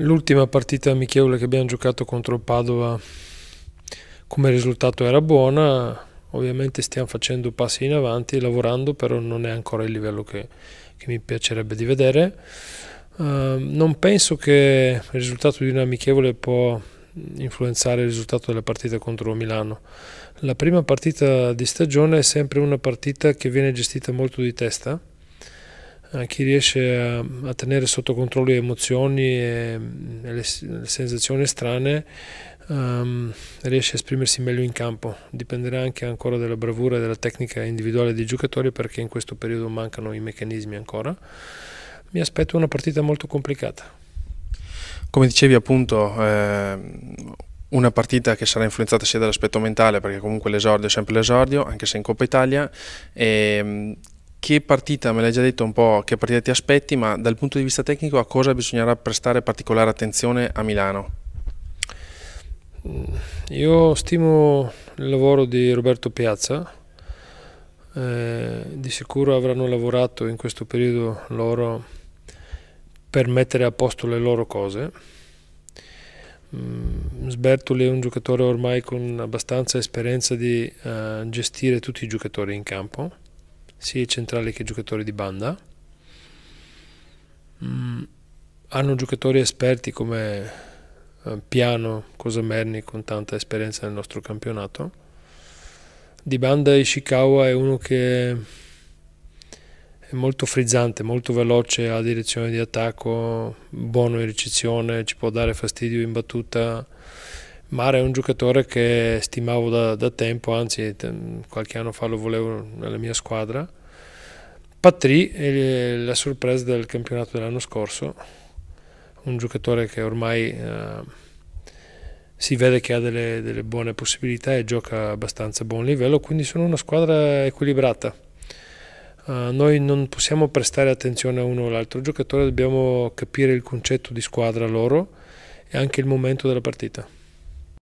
L'ultima partita amichevole che abbiamo giocato contro il Padova come risultato era buona, ovviamente stiamo facendo passi in avanti, lavorando, però non è ancora il livello che, che mi piacerebbe di vedere. Uh, non penso che il risultato di un amichevole può influenzare il risultato della partita contro Milano. La prima partita di stagione è sempre una partita che viene gestita molto di testa a eh, chi riesce a, a, tenere sotto controllo le emozioni e, e le, le, sensazioni strane um, riesce a esprimersi meglio in campo. Dipenderà anche ancora dalla bravura e dalla tecnica individuale dei giocatori perché in questo periodo mancano i meccanismi ancora. Mi aspetto una partita molto complicata. Come dicevi appunto, eh, una partita che sarà influenzata sia dall'aspetto mentale perché comunque l'esordio è sempre l'esordio, anche se in Coppa Italia. E, ehm, che partita, me l'hai già detto un po' che partita ti aspetti, ma dal punto di vista tecnico a cosa bisognerà prestare particolare attenzione a Milano? Mm, io stimo il lavoro di Roberto Piazza, eh, di sicuro avranno lavorato in questo periodo loro per mettere a posto le loro cose. Mm, Sbertoli è un giocatore ormai con abbastanza esperienza di eh, gestire tutti i giocatori in campo sia centrali che giocatori di banda. Mm, hanno giocatori esperti come eh, Piano, Cosamerni con tanta esperienza nel nostro campionato. Di banda Ishikawa è uno che è molto frizzante, molto veloce a direzione di attacco, buono in ricezione, ci può dare fastidio in battuta Mara è un giocatore che stimavo da, da tempo, anzi qualche anno fa lo volevo nella mia squadra. Patri è la sorpresa del campionato dell'anno scorso, un giocatore che ormai eh, si vede che ha delle, delle, buone possibilità e gioca abbastanza a buon livello, quindi sono una squadra equilibrata. Eh, noi non possiamo prestare attenzione a uno o l'altro giocatore, dobbiamo capire il concetto di squadra loro e anche il momento della partita.